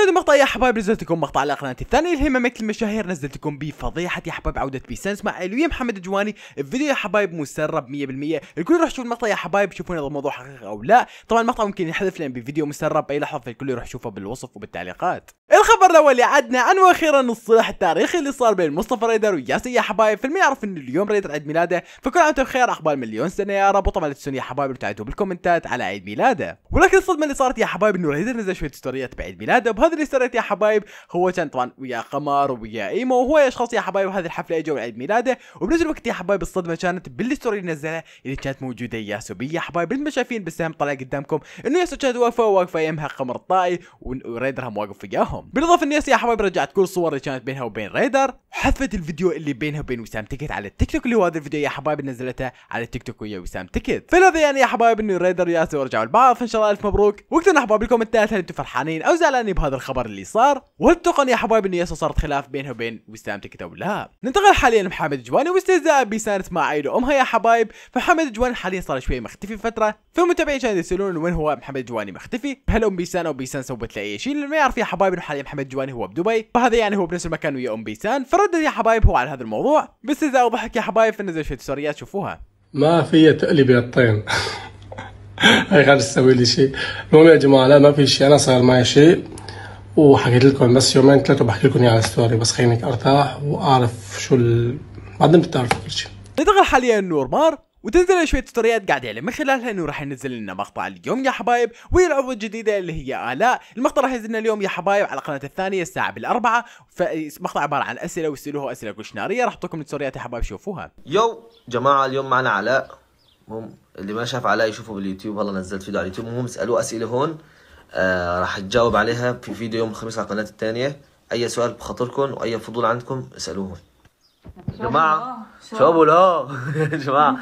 قبل المقطع يا حبايب نزلت لكم مقطع على قناتي الثانية اللي هي مملكة المشاهير نزلت لكم بفضيحه فضيحة يا حبايب عودة سنس مع الوي محمد الجواني الفيديو يا حبايب مسرب 100% الكل يروح يشوف المقطع يا حبايب شوفون اذا الموضوع حقيقي او لا طبعا المقطع ممكن ينحذف لان بفيديو مسرب باي لحظة فالكل يروح يشوفه بالوصف وبالتعليقات الخبر الاول اللي عدنا عن واخيرا الصلاح التاريخي اللي صار بين مصطفى ريدر وياسر يا حبايب فالمين يعرف ان اليوم ريدر عيد ميلاده فكل عام بخير اخبار مليون سنه يا رب وطبعا لا تنسون يا حبايب تعيدوا بالكومنتات على عيد ميلاده ولكن الصدمه اللي صارت يا حبايب انه ريدر نزل شويه ستوريات بعيد ميلاده هذا الاستر يا حبايب هو كان طبعا ويا قمر ويا ايمو يا اشخاص يا حبايب هذه الحفله اجوا عيد ميلاده وبنفس الوقت يا حبايب الصدمه كانت بالستوري اللي نزلها اللي كانت موجوده ياسوبي يا حبايب مثل ما شايفين بالسهم طلع قدامكم انه ياسو كانت واقفه واقفه يمها قمر وريدر وريدرها واقف وياهم بالاضافه انه ياسو يا حبايب رجعت كل الصور اللي كانت بينها وبين ريدر وحذفت الفيديو اللي بينها وبين وسام تكت على التيك توك اللي هو هذا الفيديو يا حبايب نزلته على التيك توك ويا وسام تكت فلهذا يعني يا حبايب انه ريدر وياسو رجعوا لبعض فان شاء الله الف مبروك واكتبوا حبايب بالكومنتات هل انتم فرحانين او زعلانين بهذا هذا الخبر اللي صار وهل تقن يا حبايب انه ياسر صارت خلاف بينها وبين وسام تكت او لا ننتقل حاليا لمحمد الجواني واستهزاء بسانة ما عيد امها يا حبايب فمحمد الجواني حاليا صار شوي مختفي فتره فالمتابعين كانوا يسالون وين هو محمد الجواني مختفي هل ام بيسان او بيسان سوت له اي شيء لانه ما يعرف يا حبايب انه حاليا محمد الجواني هو بدبي فهذا يعني هو بنفس المكان ويا ام بيسان فردد يا حبايب هو على هذا الموضوع باستهزاء وضحك يا حبايب فنزل شويه سوريات شوفوها ما في يا الطين هاي خلص تسوي لي شيء المهم يا جماعه لا ما في شيء انا صار معي شيء وحكيت لكم بس يومين ثلاثه بحكي لكم على ستوري بس خليني ارتاح واعرف شو ال... بعدين بتعرفوا كل شيء ندخل حاليا نور مار وتنزل شوية ستوريات قاعد يعني من خلالها انه راح ينزل لنا مقطع اليوم يا حبايب وهي العضو الجديدة اللي هي آلاء، المقطع راح ينزل اليوم يا حبايب على قناة الثانية الساعة بالأربعة، فمقطع عبارة عن أسئلة واسألوها أسئلة كوشنارية، راح أعطيكم ستوريات يا حبايب شوفوها. يو جماعة اليوم معنا علاء، مهم اللي ما شاف علاء يشوفه باليوتيوب والله نزلت فيديو على اليوتيوب، المهم اسألوه أسئلة هون آه، راح تجاوب عليها في فيديو يوم الخميس على القناه الثانيه اي سؤال بخاطركم واي فضول عندكم اسالوه جماعه شباب لا جماعه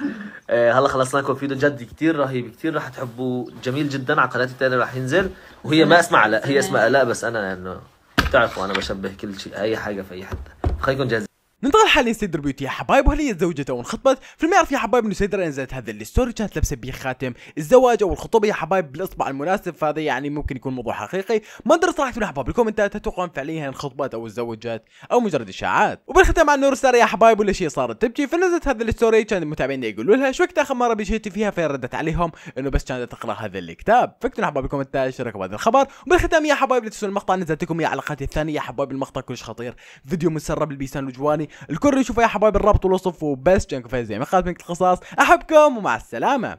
آه، هلا خلصنا لكم فيديو جد كتير رهيب كتير راح تحبوه جميل جدا على قناتي الثانيه راح ينزل وهي ما اسمع لا هي اسمها لا بس انا لانه يعني بتعرفوا انا بشبه كل شيء اي حاجه في اي حته خليكم جاهزين ننتقل حاليا لسيد ربيوت يا حبايب وهل هي تزوجت او انخطبت فيما يعرف يا حبايب انه سيدرا نزلت هذا الستوري كانت لابسه بيه خاتم الزواج او الخطوبه يا حبايب بالاصبع المناسب فهذا يعني ممكن يكون موضوع حقيقي ما ادري صراحه يا حبايب الكومنتات تتوقعون فعليا انخطبت او تزوجت او مجرد اشاعات وبالختام عن نور ستار يا حبايب ولا شيء صارت تبكي فنزلت هذا الستوري كان المتابعين يقولوا لها شو وقت اخر مره بشيتي فيها فردت عليهم انه بس كانت تقرا هذا الكتاب فاكتبوا حبايب الكومنتات اشتركوا بهذا الخبر وبالختام يا حبايب لا تنسوا المقطع نزلت لكم يا علاقاتي الثانيه يا حبايب المقطع كلش خطير فيديو مسرب لبيسان الوجواني الكل يشوف يا حبايب الرابط والوصف وبس جنك فايزين من خالد الخصاص احبكم ومع السلامه